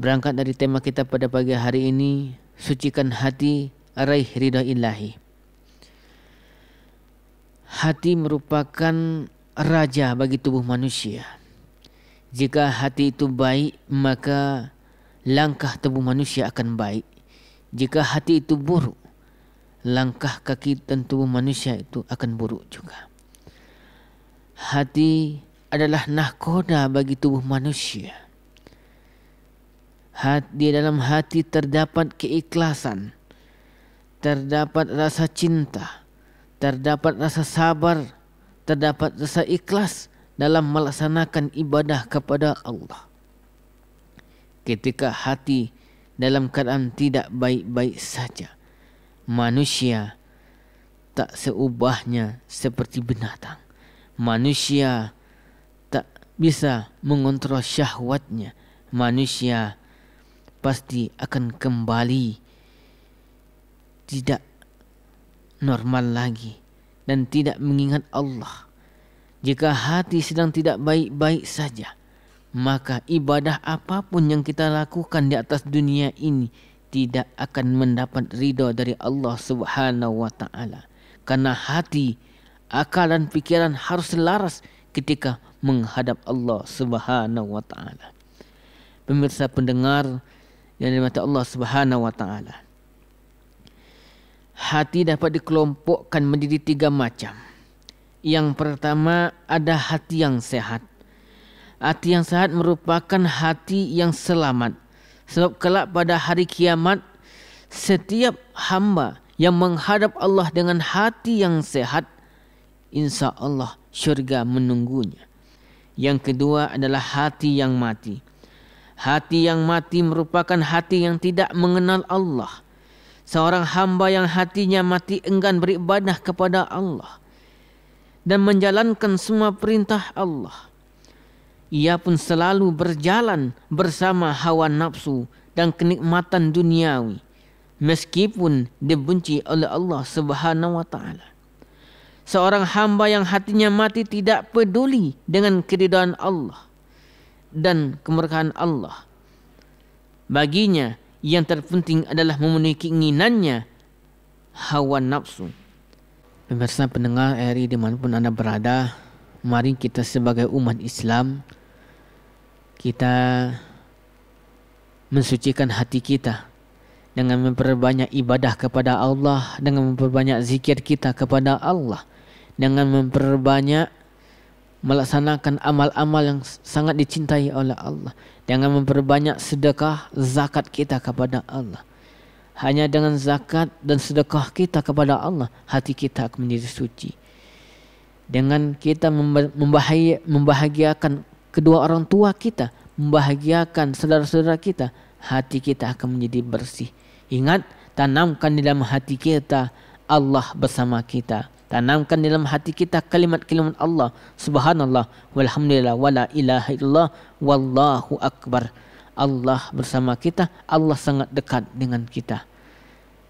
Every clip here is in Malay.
Berangkat dari tema kita pada pagi hari ini Sucikan hati Raih ridha Illahi. Hati merupakan Raja bagi tubuh manusia Jika hati itu baik Maka Langkah tubuh manusia akan baik Jika hati itu buruk Langkah kaki dan tubuh manusia itu Akan buruk juga Hati adalah nahkoda bagi tubuh manusia di dalam hati terdapat keikhlasan, terdapat rasa cinta, terdapat rasa sabar, terdapat rasa ikhlas dalam melaksanakan ibadah kepada Allah. Ketika hati dalam keadaan tidak baik-baik saja, manusia tak seubahnya seperti binatang. Manusia tak bisa mengontrol syahwatnya. Manusia tak pasti akan kembali tidak normal lagi dan tidak mengingat Allah. Jika hati sedang tidak baik-baik saja, maka ibadah apapun yang kita lakukan di atas dunia ini tidak akan mendapat ridha dari Allah Subhanahu wa taala. Karena hati, akal dan pikiran harus selaras ketika menghadap Allah Subhanahu wa taala. Pemirsa pendengar, yang dimata Allah Subhanahu wa taala. Hati dapat dikelompokkan menjadi tiga macam. Yang pertama ada hati yang sehat. Hati yang sehat merupakan hati yang selamat. Sebab kelak pada hari kiamat setiap hamba yang menghadap Allah dengan hati yang sehat insya Allah syurga menunggunya. Yang kedua adalah hati yang mati. Hati yang mati merupakan hati yang tidak mengenal Allah. Seorang hamba yang hatinya mati enggan beribadah kepada Allah dan menjalankan semua perintah Allah. Ia pun selalu berjalan bersama hawa nafsu dan kenikmatan duniawi meskipun dibenci oleh Allah Subhanahu wa taala. Seorang hamba yang hatinya mati tidak peduli dengan keridaan Allah dan kemurkaan Allah. Baginya yang terpenting adalah memenuhi keinginannya hawa nafsu. Pemirsa pendengar RI dimanapun anda berada, mari kita sebagai umat Islam kita mensucikan hati kita dengan memperbanyak ibadah kepada Allah, dengan memperbanyak zikir kita kepada Allah, dengan memperbanyak melaksanakan amal-amal yang sangat dicintai oleh Allah dengan memperbanyak sedekah zakat kita kepada Allah hanya dengan zakat dan sedekah kita kepada Allah hati kita akan menjadi suci dengan kita membahagiakan kedua orang tua kita membahagiakan saudara-saudara kita hati kita akan menjadi bersih ingat tanamkan di dalam hati kita Allah bersama kita tanamkan dalam hati kita kalimat-kalimat Allah subhanallah walhamdulillah wala ilaha illallah wallahu akbar Allah bersama kita Allah sangat dekat dengan kita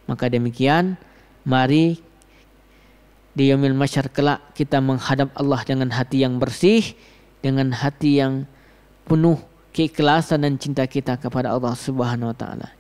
maka demikian mari di yaumil masyar kita menghadap Allah dengan hati yang bersih dengan hati yang penuh keikhlasan dan cinta kita kepada Allah Subhanahu wa taala